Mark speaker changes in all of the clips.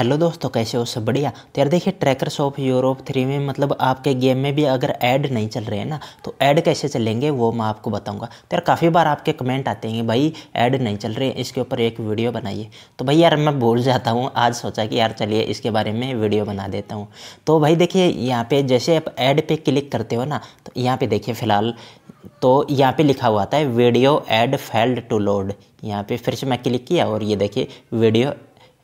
Speaker 1: hello दोस्तों कैसे हो सब बढ़िया तो यार देखिए ट्रैकर्स ऑफ यूरोप थ्री में मतलब आपके गेम में भी अगर ऐड नहीं चल रहे हैं ना तो ऐड कैसे चलेंगे वो मैं आपको बताऊंगा तो यार काफ़ी बार आपके कमेंट आते हैं भाई ऐड नहीं चल रहे हैं इसके ऊपर एक वीडियो बनाइए तो भाई यार मैं भूल जाता हूँ आज सोचा कि यार चलिए इसके बारे में वीडियो बना देता हूँ तो भाई देखिए यहाँ पर जैसे आप ऐड पर क्लिक करते हो ना तो यहाँ पर देखिए फ़िलहाल तो यहाँ पे लिखा हुआ था video ad failed to load यहाँ पे फिर से मैं क्लिक किया और ये देखिए video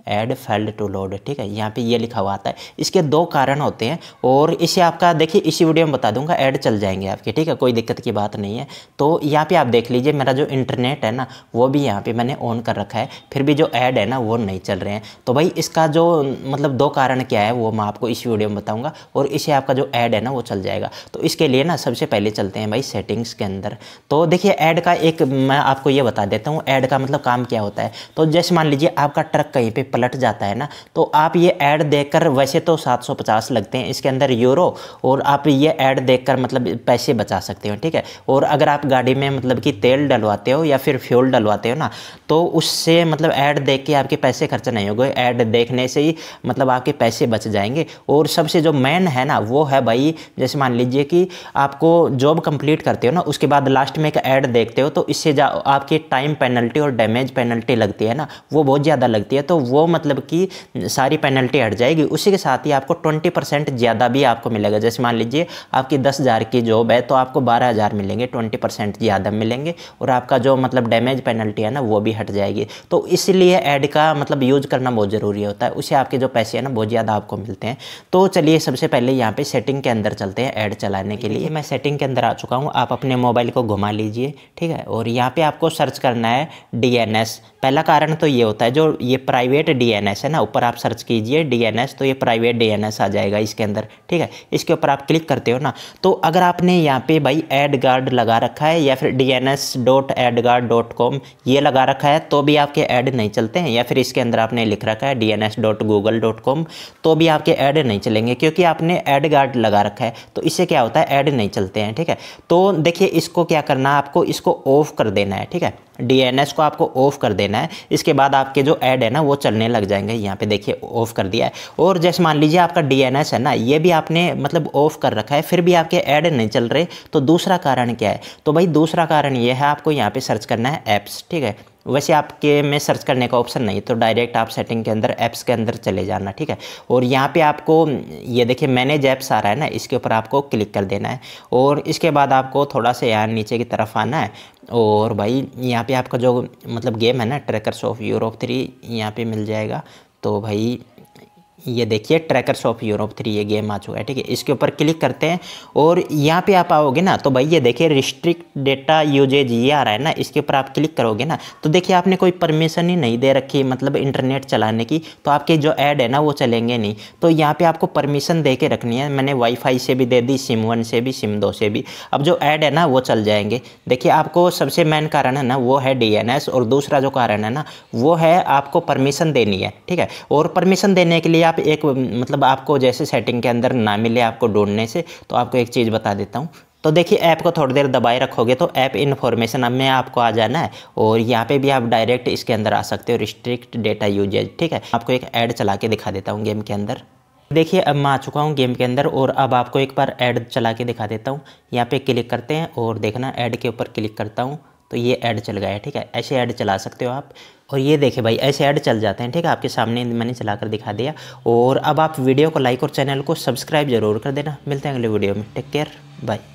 Speaker 1: ad failed to load ठीक है यहाँ पे ये लिखा हुआ आता है इसके दो कारण होते हैं और इसे आपका देखिए इसी वीडियो में बता दूंगा ऐड चल जाएंगे आपके ठीक है कोई दिक्कत की बात नहीं है तो यहाँ पे आप देख लीजिए मेरा जो इंटरनेट है ना वो भी यहाँ पे मैंने ऑन कर रखा है फिर भी जो ऐड है ना वो नहीं चल रहे हैं तो भाई इसका जो मतलब दो कारण क्या है वो मैं आपको इसी वीडियो में बताऊँगा और इसे आपका जो ऐड है ना वो चल जाएगा तो इसके लिए ना सबसे पहले चलते हैं भाई सेटिंग्स के अंदर तो देखिए ऐड का एक मैं आपको ये बता देता हूँ ऐड का मतलब काम क्या होता है तो जैसे मान लीजिए आपका ट्रक कहीं पर पलट जाता है ना तो आप ये ऐड देकर वैसे तो 750 लगते हैं इसके अंदर यूरो और आप ये ऐड कर मतलब पैसे बचा सकते हो ठीक है और अगर आप गाड़ी में मतलब कि तेल डलवाते हो या फिर फ्यूल डलवाते हो ना तो उससे मतलब ऐड देख के आपके पैसे खर्च नहीं होंगे ऐड देखने से ही मतलब आपके पैसे बच जाएंगे और सबसे जो मेन है ना वो है भाई जैसे मान लीजिए कि आपको जॉब कंप्लीट करते हो ना उसके बाद लास्ट में एक ऐड देखते हो तो इससे जा आपकी टाइम पेनल्टी और डैमेज पेनल्टी लगती है ना वो बहुत ज़्यादा लगती है तो वो मतलब कि सारी पेनल्टी हट जाएगी उसी के साथ ही आपको ट्वेंटी परसेंट ज़्यादा भी आपको मिलेगा जैसे मान लीजिए आपकी दस हज़ार की जॉब है तो आपको बारह हज़ार मिलेंगे ट्वेंटी परसेंट ज़्यादा मिलेंगे और आपका जो मतलब डैमेज पेनल्टी है ना वो भी हट जाएगी तो इसलिए ऐड का मतलब यूज करना बहुत ज़रूरी होता है उससे आपके जो पैसे हैं ना बहुत ज़्यादा आपको मिलते हैं तो चलिए सबसे पहले यहाँ पर सेटिंग के अंदर चलते हैं ऐड चलाने के लिए मैं सेटिंग के अंदर आ चुका हूँ आप अपने मोबाइल को घुमा लीजिए ठीक है और यहाँ पर आपको सर्च करना है डी पहला कारण तो ये होता है जो ये प्राइवेट डीएनएस है ना ऊपर आप सर्च कीजिए डीएनएस तो ये प्राइवेट डीएनएस आ जाएगा इसके अंदर ठीक है इसके ऊपर आप क्लिक करते हो ना तो अगर आपने यहाँ पे भाई एड गार्ड लगा रखा है या फिर D N S dot AdGuard dot com ये लगा रखा है तो भी आपके ऐड नहीं चलते हैं या फिर इसके अंदर आपने लिख रखा है D N S dot Google dot com तो भी आपके ऐड नहीं चलेंगे क्योंकि आपने एड गार्ड लगा रखा है तो इससे क्या होता है ऐड नहीं चलते हैं ठीक है तो देखिए इसको क्या करना है आपको इसको ऑफ कर देना है ठीक है डी एन एस को आपको ऑफ कर देना है इसके बाद आपके जो ऐड है ना वो चलने बनने लग जाएंगे यहाँ पे देखिए ऑफ कर दिया है और जैसे मान लीजिए आपका डी है ना ये भी आपने मतलब ऑफ कर रखा है फिर भी आपके ऐड नहीं चल रहे तो दूसरा कारण क्या है तो भाई दूसरा कारण ये है आपको यहाँ पर सर्च करना है ऐप्स ठीक है वैसे आपके में सर्च करने का ऑप्शन नहीं तो डायरेक्ट आप सेटिंग के अंदर ऐप्स के अंदर चले जाना ठीक है और यहाँ पे आपको ये देखिए मैनेज ऐप्स आ रहा है ना इसके ऊपर आपको क्लिक कर देना है और इसके बाद आपको थोड़ा सा यहाँ नीचे की तरफ आना है और भाई यहाँ पे आपका जो मतलब गेम है ना ट्रैकर्स ऑफ यूरोप थ्री यहाँ पर मिल जाएगा तो भाई ये देखिए ट्रैकर्स ऑफ यूरोप थ्री ये गेम आ चुका है ठीक है इसके ऊपर क्लिक करते हैं और यहाँ पे आप आओगे ना तो भाई ये देखिए रिस्ट्रिक्ट डेटा यूजेज ये आ रहा है ना इसके ऊपर आप क्लिक करोगे ना तो देखिए आपने कोई परमिशन ही नहीं दे रखी मतलब इंटरनेट चलाने की तो आपके जो ऐड है ना वो चलेंगे नहीं तो यहाँ पर आपको परमिशन दे के रखनी है मैंने वाईफाई से भी दे दी सिम वन से भी सिम दो से भी अब जो ऐड है ना वो चल जाएंगे देखिए आपको सबसे मेन कारण है ना वो है डी और दूसरा जो कारण है ना वो है आपको परमिशन देनी है ठीक है और परमिशन देने के लिए आप एक मतलब आपको जैसे सेटिंग के अंदर ना मिले आपको ढूंढने से तो आपको एक चीज़ बता देता हूँ तो देखिए ऐप को थोड़ी देर दबाए रखोगे तो ऐप इन्फॉर्मेशन में आपको आ जाना है और यहाँ पे भी आप डायरेक्ट इसके अंदर आ सकते हो रिस्ट्रिक्ट डेटा यूजेज ठीक है आपको एक ऐड चला के दिखा देता हूँ गेम के अंदर देखिए अब मैं आ चुका हूँ गेम के अंदर और अब आपको एक बार ऐड चला के दिखा देता हूँ यहाँ पे क्लिक करते हैं और देखना ऐड के ऊपर क्लिक करता हूँ तो ये ऐड चल गया है ठीक है ऐसे ऐड चला सकते हो आप और ये देखे भाई ऐसे ऐड चल जाते हैं ठीक है आपके सामने मैंने चला कर दिखा दिया और अब आप वीडियो को लाइक और चैनल को सब्सक्राइब जरूर कर देना मिलते हैं अगले वीडियो में टेक केयर बाय